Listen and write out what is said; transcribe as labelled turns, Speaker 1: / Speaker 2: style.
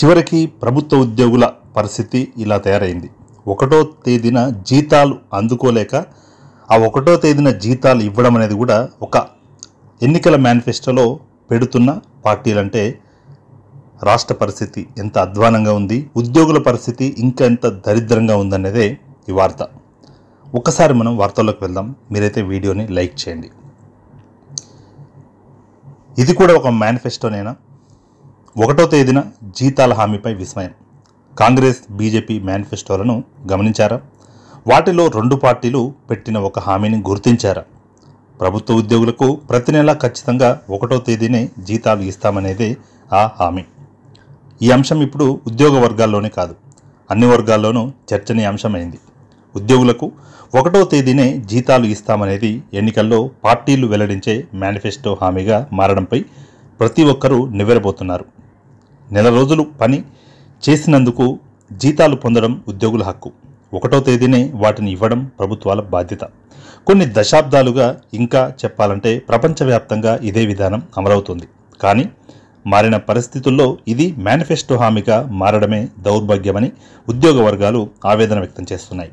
Speaker 1: చివరికి ప్రభుత్వ ఉద్యోగుల పరిస్థితి ఇలా తయారైంది ఒకటో తేదీన జీతాలు అందుకోలేక ఆ ఒకటో తేదీన జీతాలు ఇవ్వడం అనేది కూడా ఒక ఎన్నికల మేనిఫెస్టోలో పెడుతున్న పార్టీలంటే రాష్ట్ర పరిస్థితి ఎంత అధ్వానంగా ఉంది ఉద్యోగుల పరిస్థితి ఇంకా ఎంత దరిద్రంగా ఉందనేదే ఈ వార్త ఒక్కసారి మనం వార్తల్లోకి వెళ్దాం మీరైతే వీడియోని లైక్ చేయండి ఇది కూడా ఒక మేనిఫెస్టోనేనా ఒకటో తేదీన జీతాల హామీపై విస్మయం కాంగ్రెస్ బీజేపీ మేనిఫెస్టోలను గమనించారా వాటిలో రెండు పార్టీలు పెట్టిన ఒక హామీని గుర్తించారా ప్రభుత్వ ఉద్యోగులకు ప్రతి నెలా ఖచ్చితంగా ఒకటో తేదీనే జీతాలు ఇస్తామనేదే ఆ హామీ ఈ అంశం ఇప్పుడు ఉద్యోగ వర్గాల్లోనే కాదు అన్ని వర్గాల్లోనూ చర్చనీయాంశమైంది ఉద్యోగులకు ఒకటో తేదీనే జీతాలు ఇస్తామనేది ఎన్నికల్లో పార్టీలు వెల్లడించే మేనిఫెస్టో హామీగా మారడంపై ప్రతి ఒక్కరూ నివ్వెరబోతున్నారు నెల రోజులు పని చేసినందుకు జీతాలు పొందడం ఉద్యోగుల హక్కు ఒకటో తేదీనే వాటిని ఇవ్వడం ప్రభుత్వాల బాధ్యత కొన్ని దశాబ్దాలుగా ఇంకా చెప్పాలంటే ప్రపంచవ్యాప్తంగా ఇదే విధానం అమలవుతుంది కానీ మారిన పరిస్థితుల్లో ఇది మేనిఫెస్టో హామీగా మారడమే దౌర్భాగ్యమని ఉద్యోగ వర్గాలు ఆవేదన వ్యక్తం చేస్తున్నాయి